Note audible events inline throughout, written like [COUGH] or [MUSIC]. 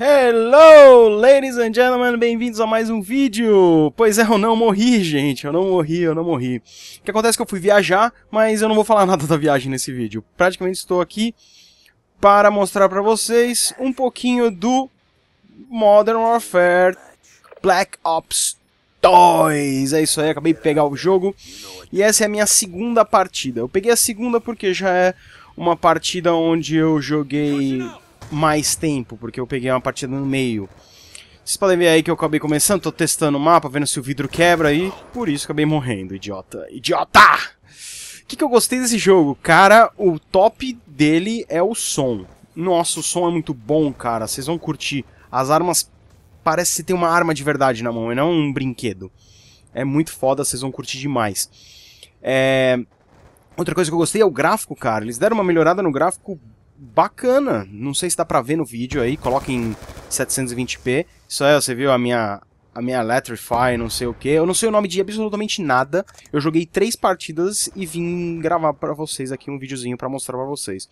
Hello, ladies and gentlemen, bem-vindos a mais um vídeo! Pois é, eu não morri, gente, eu não morri, eu não morri. O que acontece é que eu fui viajar, mas eu não vou falar [LAUGHS] nada da viagem nesse vídeo. Praticamente estou aqui para mostrar para vocês um pouquinho do Modern Warfare Black Ops 2. É isso aí, acabei de pegar o jogo. E essa é a minha segunda partida. Eu peguei a segunda porque já é uma partida onde eu joguei mais tempo, porque eu peguei uma partida no meio. Vocês podem ver aí que eu acabei começando, tô testando o mapa, vendo se o vidro quebra aí. por isso acabei morrendo, idiota. Idiota! O que, que eu gostei desse jogo? Cara, o top dele é o som. Nossa, o som é muito bom, cara. Vocês vão curtir. As armas parece que você tem uma arma de verdade na mão e não um brinquedo. É muito foda, vocês vão curtir demais. É... Outra coisa que eu gostei é o gráfico, cara. Eles deram uma melhorada no gráfico bacana. Não sei se dá pra ver no vídeo aí, coloca em 720p. Isso aí, você viu a minha, a minha Electrify, não sei o que. Eu não sei o nome de absolutamente nada. Eu joguei três partidas e vim gravar para vocês aqui um videozinho para mostrar para vocês.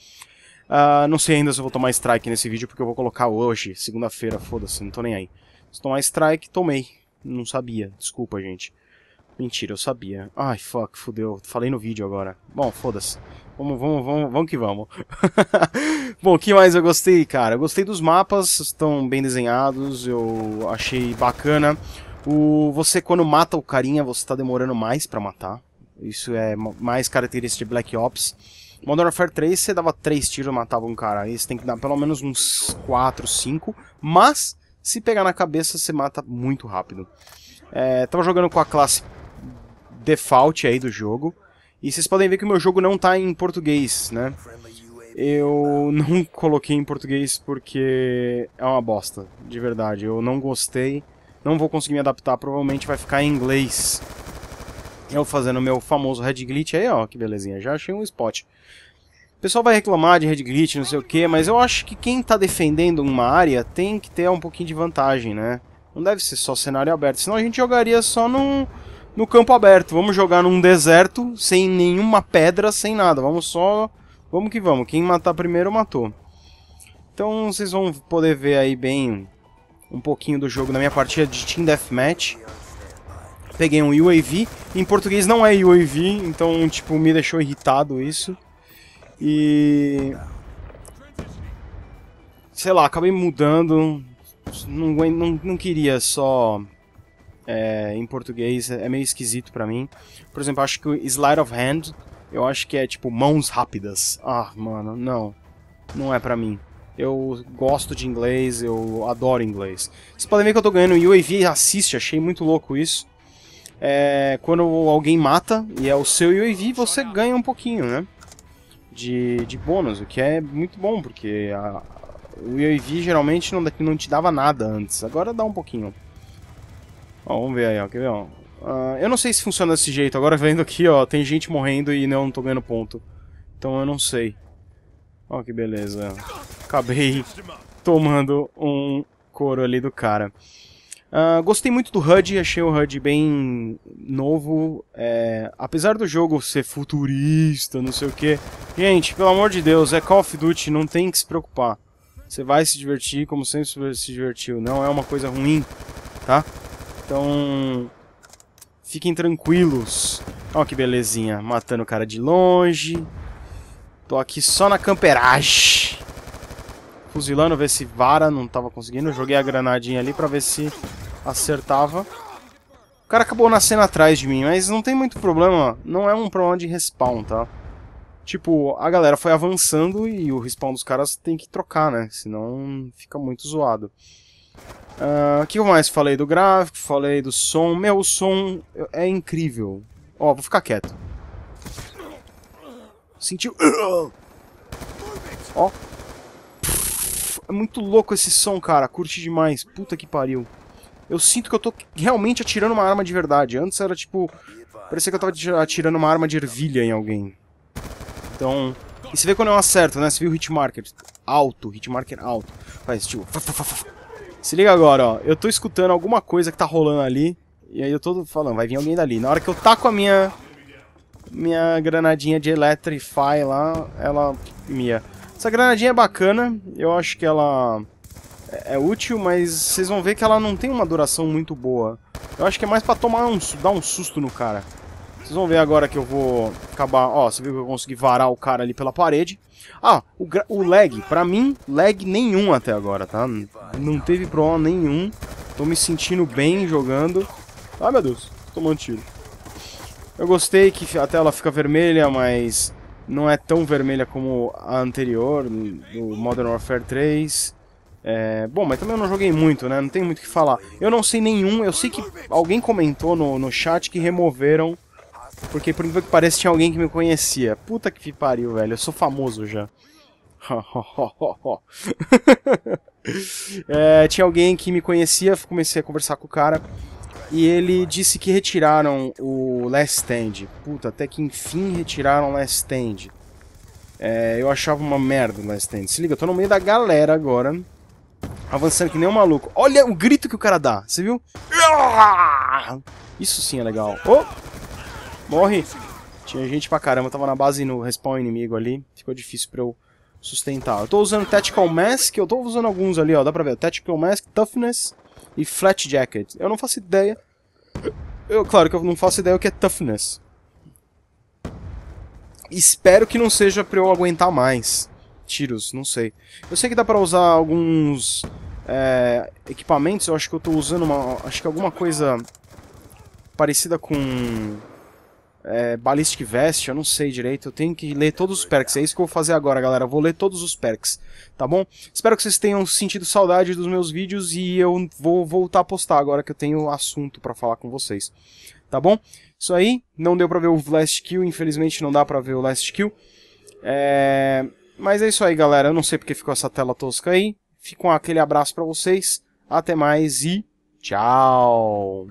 Uh, não sei ainda se eu vou tomar strike nesse vídeo, porque eu vou colocar hoje, segunda-feira, foda-se, não tô nem aí. Se tomar strike, tomei. Não sabia, desculpa, gente. Mentira, eu sabia. Ai, fuck, fudeu. Falei no vídeo agora. Bom, foda-se. Vamos, vamos, vamos, vamos que vamos. [LAUGHS] Bom, o que mais eu gostei, cara? Eu gostei dos mapas, estão bem desenhados, eu achei bacana. O, você, quando mata o carinha, você tá demorando mais pra matar. Isso é mais característica de Black Ops. Modern Warfare 3 você dava 3 tiros e matava um cara. Aí você tem que dar pelo menos uns 4, 5. Mas se pegar na cabeça você mata muito rápido. É, tava jogando com a classe default aí do jogo. E vocês podem ver que o meu jogo não tá em português, né? Eu não [LAUGHS] coloquei em português porque é uma bosta, de verdade. Eu não gostei, não vou conseguir me adaptar, provavelmente vai ficar em inglês. Eu fazendo meu famoso red glitch aí, ó, que belezinha, já achei um spot. O pessoal vai reclamar de red glitch, não sei o que, mas eu acho que quem está defendendo uma área tem que ter um pouquinho de vantagem, né? Não deve ser só cenário aberto, senão a gente jogaria só num, no campo aberto. Vamos jogar num deserto, sem nenhuma pedra, sem nada. Vamos só... Vamos que vamos. Quem matar primeiro, matou. Então vocês vão poder ver aí bem um pouquinho do jogo na minha partida de Team Deathmatch peguei um UAV. Em português não é UAV, então, tipo, me deixou irritado isso. E... Sei lá, acabei mudando. Não, não, não queria só... É, em português é meio esquisito para mim. Por exemplo, acho que o Slide of Hand, eu acho que é tipo mãos rápidas. Ah, mano, não. Não é pra mim. Eu gosto de inglês, eu adoro inglês. Vocês podem ver que eu tô ganhando UAV assiste, achei muito louco isso é, quando alguém mata e é o seu UAV, você ganha um pouquinho, né? De, de bônus, o que é muito bom, porque a, o UAV geralmente não, não te dava nada antes, agora dá um pouquinho. Ó, vamos ver aí, ó, quer ver, ó. Uh, eu não sei se funciona desse jeito, agora vendo aqui, ó, tem gente morrendo e não, não tô ganhando ponto. Então eu não sei. Ó que beleza. Acabei [LAUGHS] tomando um couro ali do cara. Ah, gostei muito do HUD, achei o HUD bem novo. É, apesar do jogo ser futurista, não sei o que. Gente, pelo amor de Deus, é Call of Duty, não tem que se preocupar. Você vai se divertir como sempre se divertiu, não é uma coisa ruim, tá? Então, fiquem tranquilos. Ó que belezinha, matando o cara de longe. Tô aqui só na camperagem fuzilando, ver se vara, não tava conseguindo. Joguei a granadinha ali pra ver se acertava. O cara acabou nascendo atrás de mim, mas não tem muito problema. Não é um problema de respawn, tá? Tipo, a galera foi avançando e o respawn dos caras tem que trocar, né? Senão fica muito zoado. Ah, o uh, que eu mais falei do gráfico? Falei do som. Meu, o som é incrível. Ó, oh, vou ficar quieto. Sentiu... Ó. Oh. É muito louco esse som, cara. Curti demais. Puta que pariu eu sinto que eu tô realmente atirando uma arma de verdade. Antes era tipo. Parecia que eu tava atirando uma arma de ervilha em alguém. Então. E você vê quando eu acerto, né? Você viu o hitmarker alto, hitmarker alto. Faz tipo. Se liga agora, ó. Eu tô escutando alguma coisa que tá rolando ali. E aí eu tô falando, vai vir alguém dali. Na hora que eu taco a minha. Minha granadinha de Electrify lá, ela. Mia. Essa granadinha é bacana. Eu acho que ela é, é útil, mas vocês vão ver que ela não tem uma duração muito boa. Eu acho que é mais pra tomar um, dar um susto no cara. Vocês vão ver agora que eu vou acabar... Ó, você viu que eu consegui varar o cara ali pela parede. Ah, o, o lag. Pra mim, lag nenhum até agora, tá? Não teve problema nenhum. Tô me sentindo bem jogando. Ai, ah, meu Deus. Tomando tiro. Eu gostei que a tela fica vermelha, mas não é tão vermelha como a anterior, do Modern Warfare 3. É, bom, mas também eu não joguei muito, né? Não tem muito o que falar. Eu não sei nenhum, eu sei que alguém comentou no, no chat que removeram. Porque por incrível que pareça tinha alguém que me conhecia. Puta que pariu, velho. Eu sou famoso já. [LAUGHS] é, tinha alguém que me conhecia, comecei a conversar com o cara. E ele disse que retiraram o Last Stand. Puta, até que enfim retiraram o Last Stand. É, eu achava uma merda o Last Stand. Se liga, eu tô no meio da galera agora Avançando que nem um maluco. Olha o grito que o cara dá. Você viu? Ah! Isso sim é legal. Oh! Morre. Tinha gente pra caramba. tava na base no respawn inimigo ali. Ficou difícil pra eu sustentar. Eu tô usando Tactical Mask. Eu tô usando alguns ali, ó. Dá pra ver. Tactical Mask, Toughness e Flat Jacket. Eu não faço ideia. Eu, claro que eu não faço ideia o que é Toughness. Espero que não seja pra eu aguentar mais tiros, não sei. Eu sei que dá pra usar alguns é, equipamentos, eu acho que eu tô usando uma, acho que alguma coisa parecida com é, Ballistic Vest, eu não sei direito, eu tenho que ler todos os perks, é isso que eu vou fazer agora, galera, eu vou ler todos os perks, tá bom? Espero que vocês tenham sentido saudade dos meus vídeos e eu vou voltar a postar agora que eu tenho assunto para falar com vocês, tá bom? Isso aí, não deu pra ver o Last Kill, infelizmente não dá pra ver o Last Kill, é... Mas é isso aí, galera. Eu não sei porque ficou essa tela tosca aí. Fico com aquele abraço para vocês. Até mais e tchau!